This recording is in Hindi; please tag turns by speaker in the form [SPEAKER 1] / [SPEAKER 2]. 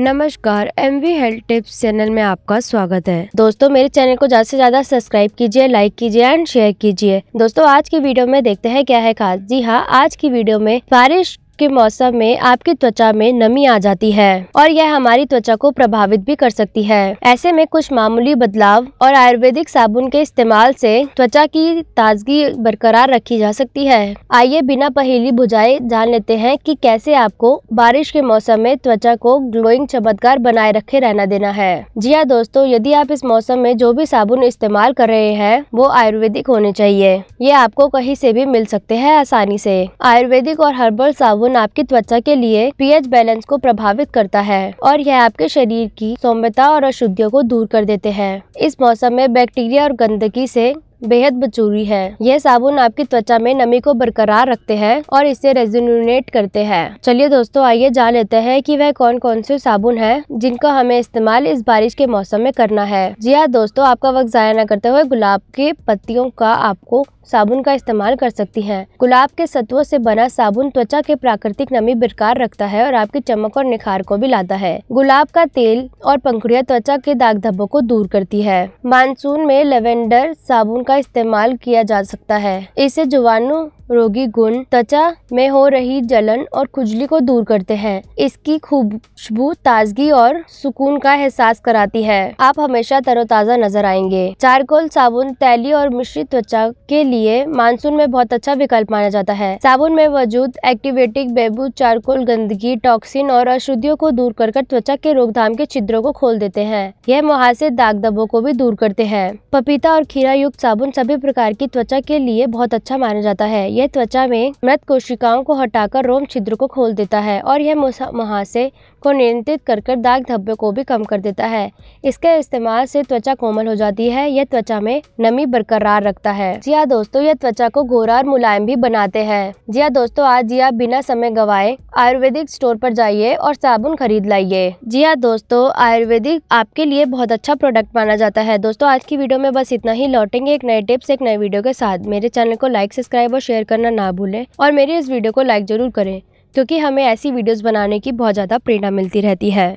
[SPEAKER 1] नमस्कार M V health tips channel में आपका स्वागत है दोस्तों मेरे चैनल को ज्यादा से ज्यादा सब्सक्राइब कीजिए लाइक कीजिए एंड शेयर कीजिए दोस्तों आज की वीडियो में देखते हैं क्या है खास जी हाँ आज की वीडियो में बारिश के मौसम में आपकी त्वचा में नमी आ जाती है और यह हमारी त्वचा को प्रभावित भी कर सकती है ऐसे में कुछ मामूली बदलाव और आयुर्वेदिक साबुन के इस्तेमाल से त्वचा की ताजगी बरकरार रखी जा सकती है आइए बिना पहेली बुझाए जान लेते हैं कि कैसे आपको बारिश के मौसम में त्वचा को ग्लोइंग चमत्कार बनाए रखे रहना देना है जी हाँ दोस्तों यदि आप इस मौसम में जो भी साबुन इस्तेमाल कर रहे हैं वो आयुर्वेदिक होने चाहिए ये आपको कहीं से भी मिल सकते हैं आसानी से आयुर्वेदिक और हर्बल साबुन साबुन आपकी त्वचा के लिए पीएच बैलेंस को प्रभावित करता है और यह आपके शरीर की सौम्यता और अशुद्धियों को दूर कर देते हैं इस मौसम में बैक्टीरिया और गंदगी से बेहद बचूरी है यह साबुन आपकी त्वचा में नमी को बरकरार रखते हैं और इसे रेजुनेट करते हैं चलिए दोस्तों आइए जान लेते हैं कि वह कौन कौन से साबुन है जिनका हमें इस्तेमाल इस बारिश के मौसम में करना है जी हाँ दोस्तों आपका वक्त जाया न करते हुए गुलाब के पत्तियों का आपको साबुन का इस्तेमाल कर सकती हैं। गुलाब के सत्वों से बना साबुन त्वचा के प्राकृतिक नमी बरकरार रखता है और आपकी चमक और निखार को भी लाता है गुलाब का तेल और पंखुड़िया त्वचा के दाग धब्बों को दूर करती है मानसून में लेवेंडर साबुन का इस्तेमाल किया जा सकता है इसे जुवाणु रोगी गुण त्वचा में हो रही जलन और खुजली को दूर करते हैं इसकी खुशबू ताजगी और सुकून का एहसास कराती है आप हमेशा तरोताजा नजर आएंगे चारकोल साबुन तैली और मिश्रित त्वचा के लिए मानसून में बहुत अच्छा विकल्प माना जाता है साबुन में मौजूद एक्टिवेटिक बेबू चारकोल गंदगी टॉक्सिन और अशुद्धियों को दूर कर त्वचा के रोकथाम के छिद्रों को खोल देते हैं यह मुहासे दाग दबों को भी दूर करते हैं पपीता और खीरा युक्त साबुन सभी प्रकार की त्वचा के लिए बहुत अच्छा माना जाता है यह त्वचा में मृत कोशिकाओं को हटाकर रोम छिद्र को खोल देता है और यह मुहासे को नियंत्रित कर कर दाग धब्बे को भी कम कर देता है इसके इस्तेमाल से त्वचा कोमल हो जाती है यह त्वचा में नमी बरकरार रखता है जी हाँ दोस्तों यह त्वचा को घोरा और मुलायम भी बनाते हैं जी हाँ दोस्तों आज जिया बिना समय गवाए आयुर्वेदिक स्टोर पर जाइए और साबुन खरीद लाइए जी हाँ दोस्तों आयुर्वेदिक आपके लिए बहुत अच्छा प्रोडक्ट माना जाता है दोस्तों आज की वीडियो में बस इतना ही लौटेंगे एक नए टिप्स एक नए वीडियो के साथ मेरे चैनल को लाइक सब्सक्राइब और शेयर करना ना भूलें और मेरे इस वीडियो को लाइक ज़रूर करें क्योंकि हमें ऐसी वीडियोज़ बनाने की बहुत ज़्यादा प्रेरणा मिलती रहती है